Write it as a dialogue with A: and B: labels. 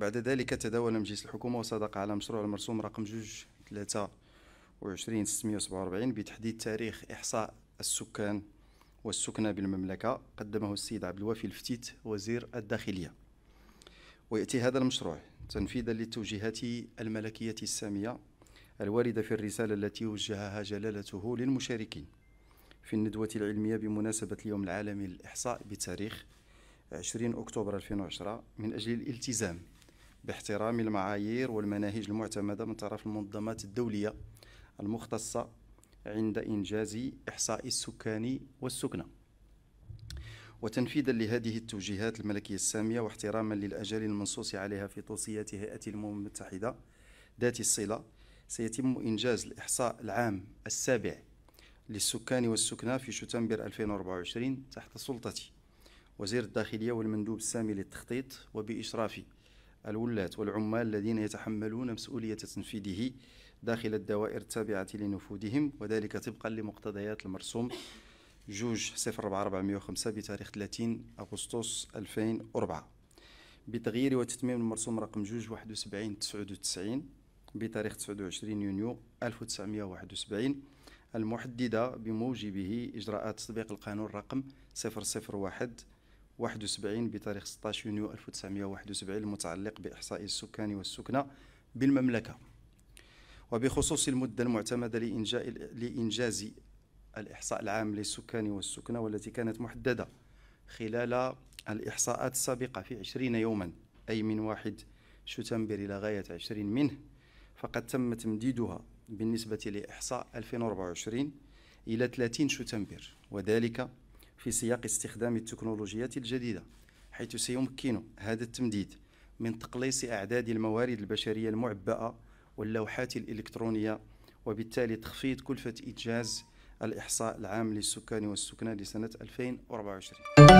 A: بعد ذلك تداول مجلس الحكومة وصادق على مشروع المرسوم رقم جوج ثلاثة وعشرين ستمية وسبعة وأربعين بتحديد تاريخ إحصاء السكان والسكنى بالمملكة قدمه السيد عبد الوافي الفتيت وزير الداخلية ويأتي هذا المشروع تنفيذا للتوجيهات الملكية السامية الواردة في الرسالة التي وجهها جلالته للمشاركين في الندوة العلمية بمناسبة اليوم العالمي للإحصاء بتاريخ 20 أكتوبر 2010 من أجل الالتزام باحترام المعايير والمناهج المعتمدة من طرف المنظمات الدولية المختصة عند إنجاز إحصاء السكان والسكنة وتنفيذا لهذه التوجيهات الملكية السامية واحتراما للأجال المنصوص عليها في توصية هيئة الأمم المتحدة ذات الصلة سيتم إنجاز الإحصاء العام السابع للسكان والسكنى في شتنبر 2024 تحت سلطتي وزير الداخلية والمندوب السامي للتخطيط وبإشرافي الولاة والعمال الذين يتحملون مسؤولية تنفيذه داخل الدوائر التابعة لنفوذهم وذلك طبقا لمقتضيات المرسوم جوج صفر ربعة وخمسة بتاريخ 30 أغسطس 2004 بتغيير وتتميم المرسوم رقم جوج واحد وسبعين تسعود وتسعين بتاريخ تسعود وعشرين يونيو ألف وسبعين المحددة بموجبه إجراءات تطبيق القانون رقم صفر صفر واحد 71 بتاريخ 16 يونيو 1971 المتعلق بإحصاء السكان والسكنة بالمملكة وبخصوص المدة المعتمدة لإنجاز الإحصاء العام للسكان والسكنة والتي كانت محددة خلال الإحصاءات السابقة في 20 يوما أي من 1 شتنبر إلى غاية 20 منه فقد تم تمديدها بالنسبة لإحصاء 2024 إلى 30 شتنبر وذلك في سياق استخدام التكنولوجيات الجديدة حيث سيمكن هذا التمديد من تقليص أعداد الموارد البشرية المعبأة واللوحات الإلكترونية وبالتالي تخفيض كلفة إنجاز الإحصاء العام للسكان والسكنة لسنة 2024